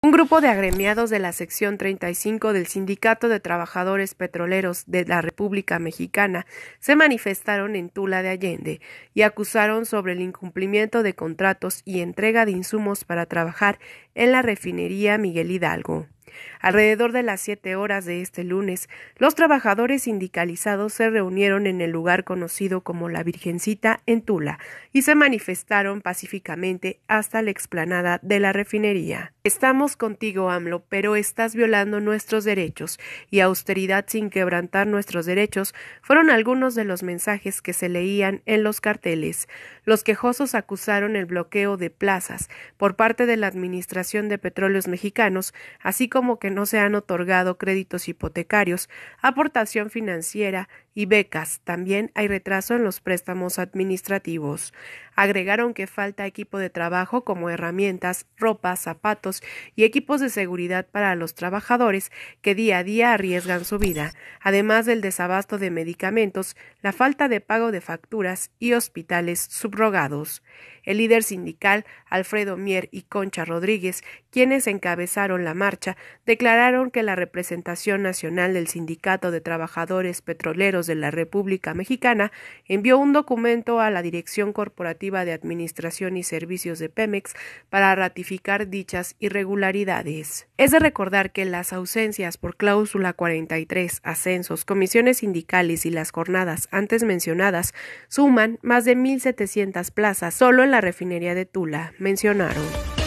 Un grupo de agremiados de la sección 35 del Sindicato de Trabajadores Petroleros de la República Mexicana se manifestaron en Tula de Allende y acusaron sobre el incumplimiento de contratos y entrega de insumos para trabajar en la refinería Miguel Hidalgo. Alrededor de las siete horas de este lunes, los trabajadores sindicalizados se reunieron en el lugar conocido como la Virgencita en Tula y se manifestaron pacíficamente hasta la explanada de la refinería. Estamos contigo, AMLO, pero estás violando nuestros derechos y austeridad sin quebrantar nuestros derechos fueron algunos de los mensajes que se leían en los carteles. Los quejosos acusaron el bloqueo de plazas por parte de la Administración de Petróleos Mexicanos, así como como que no se han otorgado créditos hipotecarios, aportación financiera y becas. También hay retraso en los préstamos administrativos. Agregaron que falta equipo de trabajo como herramientas, ropa, zapatos y equipos de seguridad para los trabajadores que día a día arriesgan su vida, además del desabasto de medicamentos, la falta de pago de facturas y hospitales subrogados. El líder sindical, Alfredo Mier y Concha Rodríguez, quienes encabezaron la marcha, declararon que la representación nacional del Sindicato de Trabajadores Petroleros de la República Mexicana envió un documento a la Dirección Corporativa de Administración y Servicios de Pemex para ratificar dichas irregularidades. Es de recordar que las ausencias por cláusula 43, ascensos, comisiones sindicales y las jornadas antes mencionadas suman más de 1.700 plazas solo en la refinería de Tula, mencionaron.